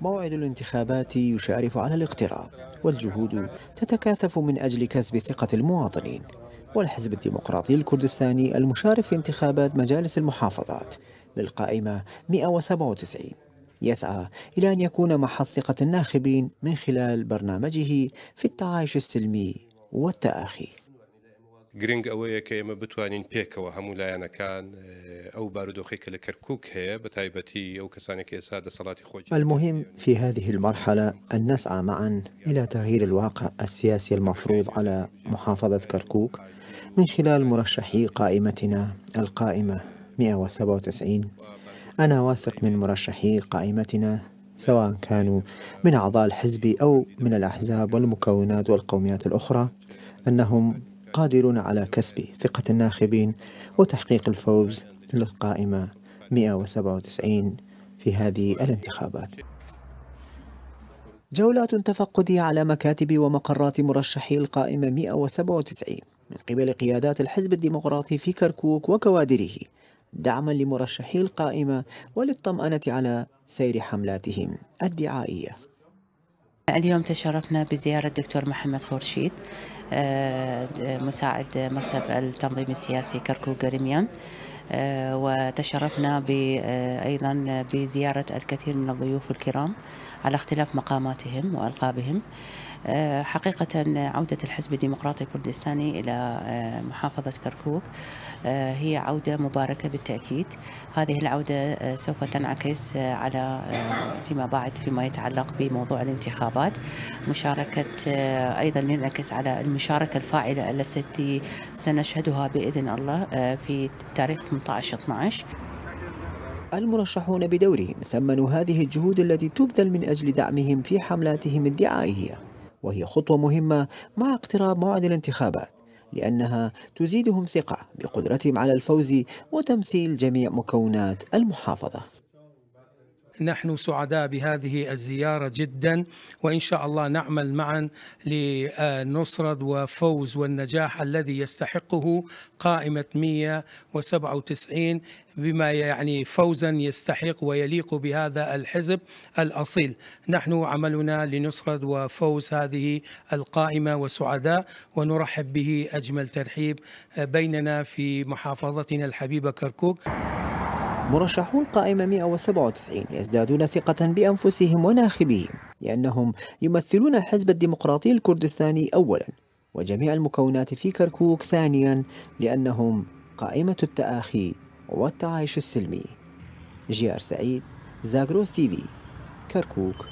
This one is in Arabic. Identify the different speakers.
Speaker 1: موعد الانتخابات يشارف على الاقتراب والجهود تتكاثف من أجل كسب ثقة المواطنين والحزب الديمقراطي الكردستاني المشارف في انتخابات مجالس المحافظات للقائمة 197 يسعى إلى أن يكون محط ثقة الناخبين من خلال برنامجه في التعايش السلمي والتآخي
Speaker 2: گرنگ ئەوەیە کە ئێمە بتوانین پێکەوە هەموو لایەنەکان اه، ئەو بارودۆخی کە لە کەرکک هەیە بە تایبەتی ئەو کەسانێک ئێستا دەسەڵاتی خۆی
Speaker 1: المهم في هذه المرحلة أن نسعى معا إلى تغيير الواقع السياسي المفروض على محافظة كركوك من خلال مرشحي قائمتنا القائمة 197 أنا واثق من مرشحي قائمتنا سواء كانوا من أعضاء الحزب أو من الأحزاب والمكونات والقوميات الأخرى أنهم قادر على كسب ثقة الناخبين وتحقيق الفوز للقائمة 197 في هذه الانتخابات جولات تفقدية على مكاتب ومقرات مرشحي القائمة 197 من قبل قيادات الحزب الديمقراطي في كركوك وكوادره دعما لمرشحي القائمة وللطمأنة على سير حملاتهم
Speaker 2: الدعائية اليوم تشرفنا بزيارة الدكتور محمد خورشيد آه، مساعد مكتب التنظيم السياسي كركوك رميان آه، وتشرفنا آه، أيضا بزيارة الكثير من الضيوف الكرام على اختلاف مقاماتهم وألقابهم آه، حقيقة عودة الحزب الديمقراطي الكردستاني إلى آه، محافظة كركوك آه، هي عودة مباركة بالتأكيد هذه العودة سوف تنعكس على فيما بعد فيما يتعلق بموضوع الانتخابات مشاركة أيضا ينعكس على المشاركة الفاعلة التي سنشهدها بإذن الله في تاريخ 18 12 المرشحون بدورهم
Speaker 1: ثمنوا هذه الجهود التي تبذل من أجل دعمهم في حملاتهم الدعائية وهي خطوة مهمة مع اقتراب موعد الانتخابات لأنها تزيدهم ثقة بقدرتهم على الفوز وتمثيل جميع مكونات المحافظة
Speaker 3: نحن سعداء بهذه الزيارة جدا وإن شاء الله نعمل معا لنصرة وفوز والنجاح الذي يستحقه قائمة 197 بما يعني فوزا يستحق ويليق بهذا الحزب الأصيل نحن عملنا لنصرة وفوز هذه القائمة وسعداء ونرحب به أجمل ترحيب بيننا في محافظتنا الحبيبة كركوك
Speaker 1: مرشحون قائمة 197 يزدادون ثقة بأنفسهم وناخبيهم لأنهم يمثلون الحزب الديمقراطي الكردستاني أولا وجميع المكونات في كركوك ثانيا لأنهم قائمة التآخي والتعايش السلمي جي آر سعيد زاغروس تي في كركوك